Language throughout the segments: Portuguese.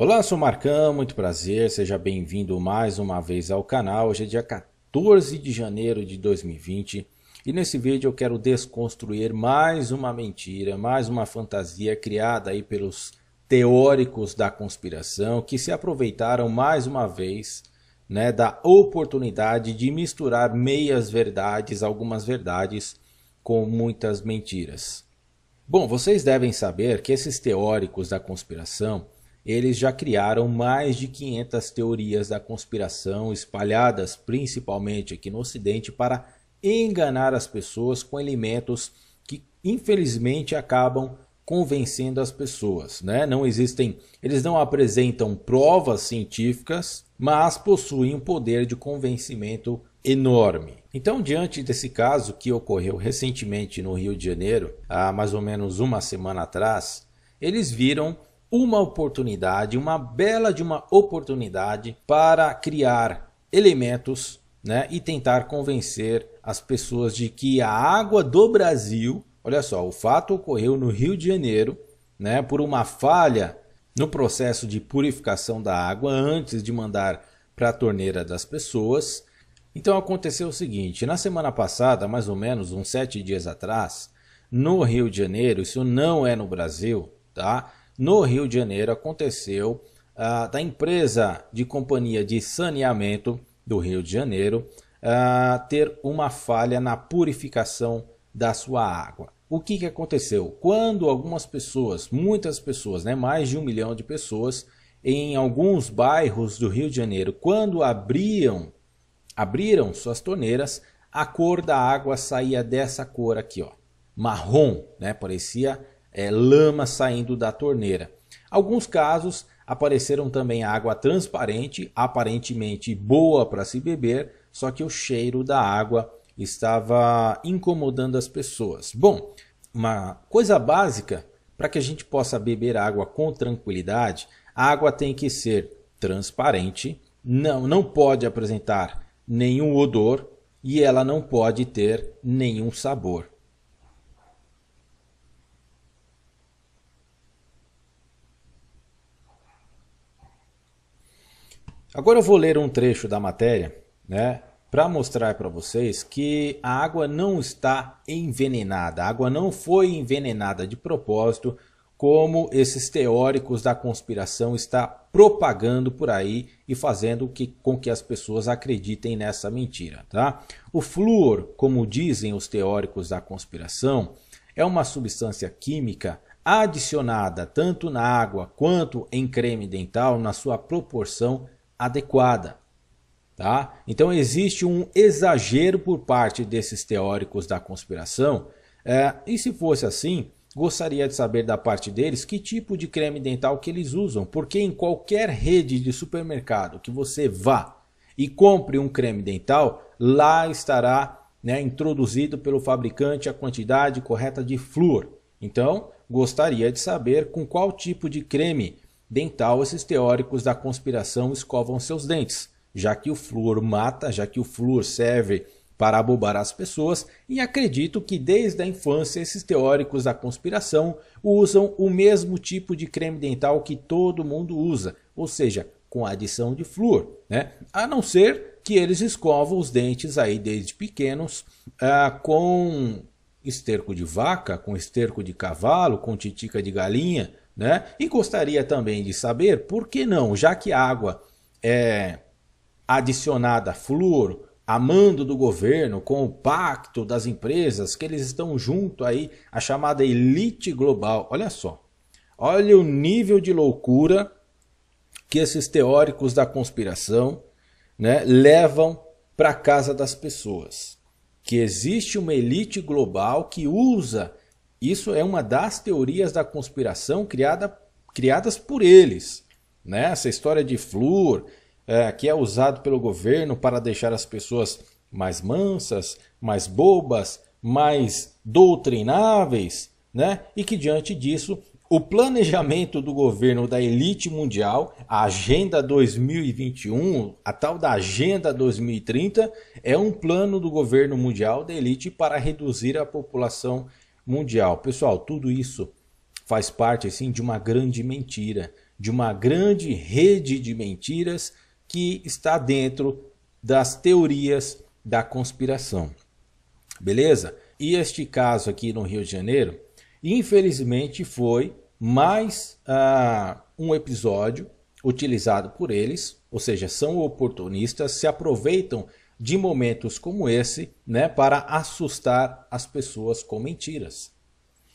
Olá, sou Marcão, muito prazer, seja bem-vindo mais uma vez ao canal. Hoje é dia 14 de janeiro de 2020 e nesse vídeo eu quero desconstruir mais uma mentira, mais uma fantasia criada aí pelos teóricos da conspiração que se aproveitaram mais uma vez né, da oportunidade de misturar meias verdades, algumas verdades, com muitas mentiras. Bom, vocês devem saber que esses teóricos da conspiração eles já criaram mais de 500 teorias da conspiração espalhadas principalmente aqui no Ocidente para enganar as pessoas com elementos que infelizmente acabam convencendo as pessoas, né? Não existem, eles não apresentam provas científicas, mas possuem um poder de convencimento enorme. Então, diante desse caso que ocorreu recentemente no Rio de Janeiro, há mais ou menos uma semana atrás, eles viram uma oportunidade, uma bela de uma oportunidade para criar elementos né, e tentar convencer as pessoas de que a água do Brasil, olha só, o fato ocorreu no Rio de Janeiro, né, por uma falha no processo de purificação da água antes de mandar para a torneira das pessoas. Então aconteceu o seguinte: na semana passada, mais ou menos uns sete dias atrás, no Rio de Janeiro, isso não é no Brasil, tá? no Rio de Janeiro aconteceu uh, da empresa de companhia de saneamento do Rio de Janeiro uh, ter uma falha na purificação da sua água. O que, que aconteceu? Quando algumas pessoas, muitas pessoas, né, mais de um milhão de pessoas, em alguns bairros do Rio de Janeiro, quando abriam, abriram suas torneiras, a cor da água saía dessa cor aqui, ó, marrom, né? Parecia é, lama saindo da torneira. Alguns casos apareceram também água transparente, aparentemente boa para se beber, só que o cheiro da água estava incomodando as pessoas. Bom, uma coisa básica para que a gente possa beber água com tranquilidade, a água tem que ser transparente, não, não pode apresentar nenhum odor e ela não pode ter nenhum sabor. Agora eu vou ler um trecho da matéria, né, para mostrar para vocês que a água não está envenenada. A água não foi envenenada de propósito, como esses teóricos da conspiração está propagando por aí e fazendo que, com que as pessoas acreditem nessa mentira, tá? O flúor, como dizem os teóricos da conspiração, é uma substância química adicionada tanto na água quanto em creme dental na sua proporção adequada. Tá? Então existe um exagero por parte desses teóricos da conspiração. É, e se fosse assim, gostaria de saber da parte deles que tipo de creme dental que eles usam, porque em qualquer rede de supermercado que você vá e compre um creme dental, lá estará né, introduzido pelo fabricante a quantidade correta de flúor. Então, gostaria de saber com qual tipo de creme dental, esses teóricos da conspiração escovam seus dentes, já que o flúor mata, já que o flúor serve para abobar as pessoas, e acredito que desde a infância esses teóricos da conspiração usam o mesmo tipo de creme dental que todo mundo usa, ou seja, com adição de flúor, né? A não ser que eles escovam os dentes aí desde pequenos ah, com esterco de vaca, com esterco de cavalo, com titica de galinha, né? E gostaria também de saber por que não, já que a água é adicionada flúor, a mando do governo, com o pacto das empresas, que eles estão junto aí, a chamada elite global. Olha só, olha o nível de loucura que esses teóricos da conspiração né, levam para a casa das pessoas. Que existe uma elite global que usa isso é uma das teorias da conspiração criada, criadas por eles. Né? Essa história de flúor, é, que é usado pelo governo para deixar as pessoas mais mansas, mais bobas, mais doutrináveis, né? e que diante disso o planejamento do governo da elite mundial, a Agenda 2021, a tal da Agenda 2030, é um plano do governo mundial da elite para reduzir a população mundial. Pessoal, tudo isso faz parte assim de uma grande mentira, de uma grande rede de mentiras que está dentro das teorias da conspiração. Beleza? E este caso aqui no Rio de Janeiro, infelizmente, foi mais ah, um episódio utilizado por eles, ou seja, são oportunistas, se aproveitam de momentos como esse, né, para assustar as pessoas com mentiras.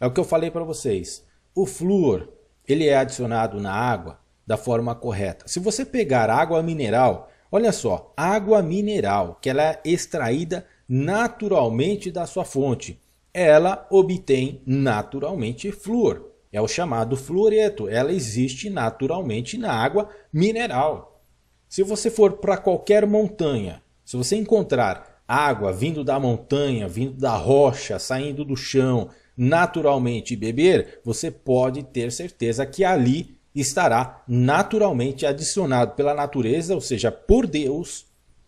É o que eu falei para vocês. O flúor, ele é adicionado na água da forma correta. Se você pegar água mineral, olha só, água mineral, que ela é extraída naturalmente da sua fonte, ela obtém naturalmente flúor. É o chamado fluoreto. Ela existe naturalmente na água mineral. Se você for para qualquer montanha se você encontrar água vindo da montanha, vindo da rocha, saindo do chão, naturalmente beber, você pode ter certeza que ali estará naturalmente adicionado pela natureza, ou seja, por Deus,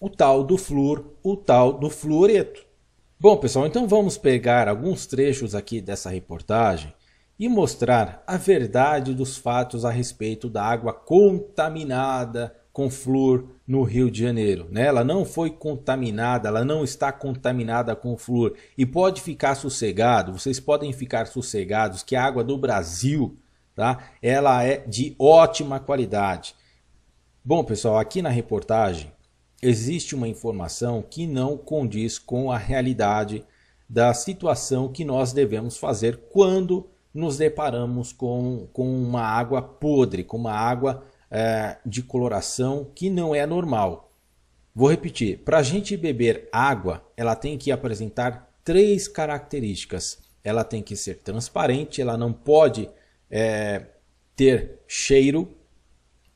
o tal do flúor, o tal do fluoreto. Bom, pessoal, então vamos pegar alguns trechos aqui dessa reportagem e mostrar a verdade dos fatos a respeito da água contaminada com flúor no Rio de Janeiro. Né? Ela não foi contaminada, ela não está contaminada com flúor. E pode ficar sossegado, vocês podem ficar sossegados que a água do Brasil tá? ela é de ótima qualidade. Bom, pessoal, aqui na reportagem existe uma informação que não condiz com a realidade da situação que nós devemos fazer quando nos deparamos com, com uma água podre, com uma água é, de coloração que não é normal. Vou repetir: para a gente beber água, ela tem que apresentar três características. Ela tem que ser transparente, ela não pode é, ter cheiro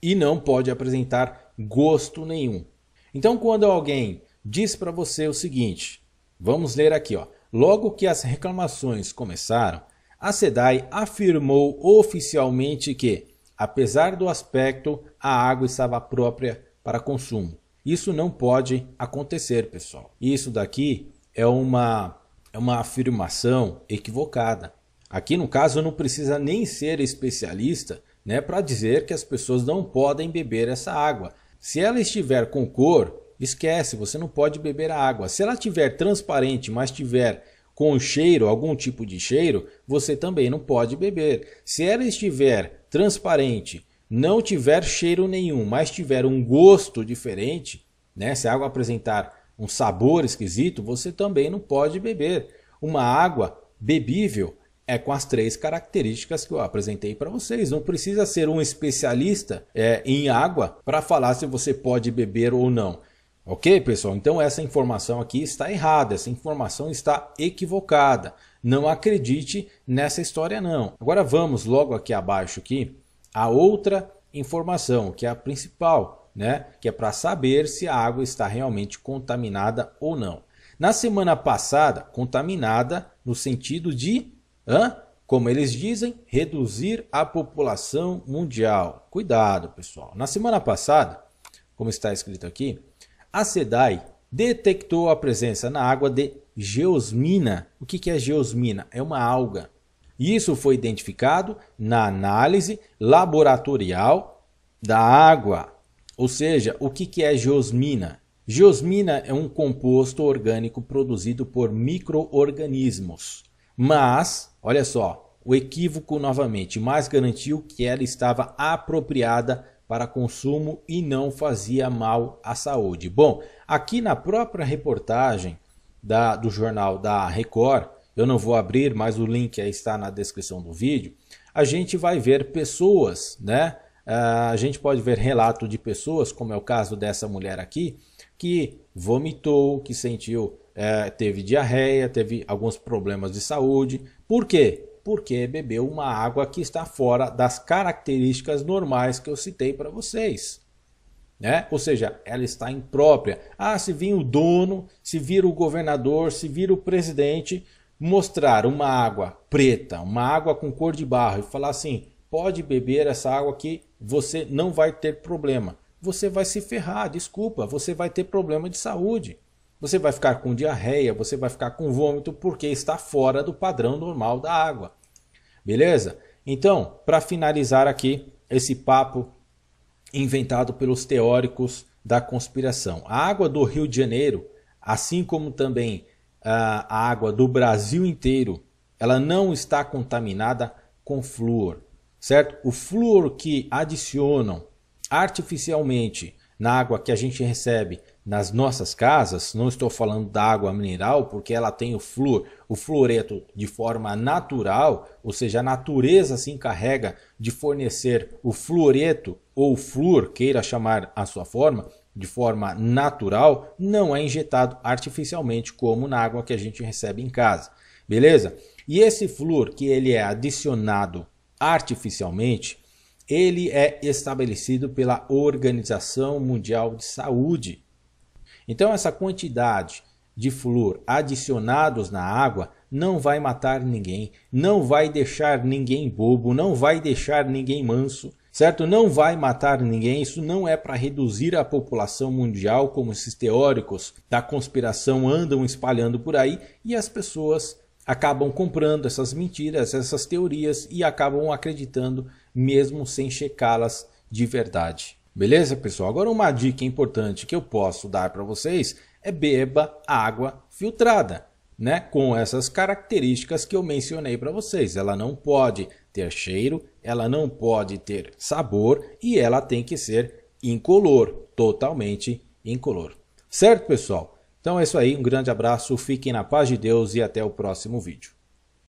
e não pode apresentar gosto nenhum. Então, quando alguém diz para você o seguinte, vamos ler aqui, ó. Logo que as reclamações começaram, a SEDAI afirmou oficialmente que Apesar do aspecto, a água estava própria para consumo. Isso não pode acontecer, pessoal. Isso daqui é uma, é uma afirmação equivocada. Aqui no caso não precisa nem ser especialista né, para dizer que as pessoas não podem beber essa água. Se ela estiver com cor, esquece, você não pode beber a água. Se ela estiver transparente, mas tiver com cheiro, algum tipo de cheiro, você também não pode beber. Se ela estiver transparente, não tiver cheiro nenhum, mas tiver um gosto diferente, né? se a água apresentar um sabor esquisito, você também não pode beber. Uma água bebível é com as três características que eu apresentei para vocês. Não precisa ser um especialista é, em água para falar se você pode beber ou não. Ok, pessoal? Então essa informação aqui está errada, essa informação está equivocada. Não acredite nessa história não. Agora vamos logo aqui abaixo aqui a outra informação, que é a principal, né? Que é para saber se a água está realmente contaminada ou não. Na semana passada, contaminada no sentido de, hã? como eles dizem, reduzir a população mundial. Cuidado, pessoal. Na semana passada, como está escrito aqui, a SEDAI detectou a presença na água de geosmina. O que é geosmina? É uma alga. Isso foi identificado na análise laboratorial da água. Ou seja, o que é geosmina? Geosmina é um composto orgânico produzido por microorganismos. Mas, olha só, o equívoco novamente, mais garantiu que ela estava apropriada para consumo e não fazia mal à saúde. Bom, aqui na própria reportagem da, do jornal da Record, eu não vou abrir, mas o link está na descrição do vídeo. A gente vai ver pessoas, né? Uh, a gente pode ver relato de pessoas, como é o caso dessa mulher aqui, que vomitou, que sentiu, uh, teve diarreia, teve alguns problemas de saúde. Por quê? porque bebeu uma água que está fora das características normais que eu citei para vocês. Né? Ou seja, ela está imprópria. Ah, se vir o dono, se vir o governador, se vir o presidente mostrar uma água preta, uma água com cor de barro e falar assim: pode beber essa água que você não vai ter problema. Você vai se ferrar, desculpa, você vai ter problema de saúde. Você vai ficar com diarreia, você vai ficar com vômito porque está fora do padrão normal da água. Beleza? Então, para finalizar aqui esse papo inventado pelos teóricos da conspiração, a água do Rio de Janeiro, assim como também ah, a água do Brasil inteiro, ela não está contaminada com flúor, certo? O flúor que adicionam artificialmente na água que a gente recebe nas nossas casas, não estou falando da água mineral, porque ela tem o flúor, o fluoreto de forma natural, ou seja, a natureza se encarrega de fornecer o fluoreto ou flúor, queira chamar a sua forma, de forma natural, não é injetado artificialmente como na água que a gente recebe em casa. Beleza? E esse flúor que ele é adicionado artificialmente, ele é estabelecido pela Organização Mundial de Saúde. Então, essa quantidade de flúor adicionados na água não vai matar ninguém, não vai deixar ninguém bobo, não vai deixar ninguém manso, certo? Não vai matar ninguém. Isso não é para reduzir a população mundial, como esses teóricos da conspiração andam espalhando por aí, e as pessoas acabam comprando essas mentiras, essas teorias e acabam acreditando mesmo sem checá-las de verdade. Beleza, pessoal? Agora uma dica importante que eu posso dar para vocês é beba água filtrada, né? Com essas características que eu mencionei para vocês. Ela não pode ter cheiro, ela não pode ter sabor e ela tem que ser incolor, totalmente incolor. Certo, pessoal? Então é isso aí, um grande abraço, fiquem na paz de Deus e até o próximo vídeo.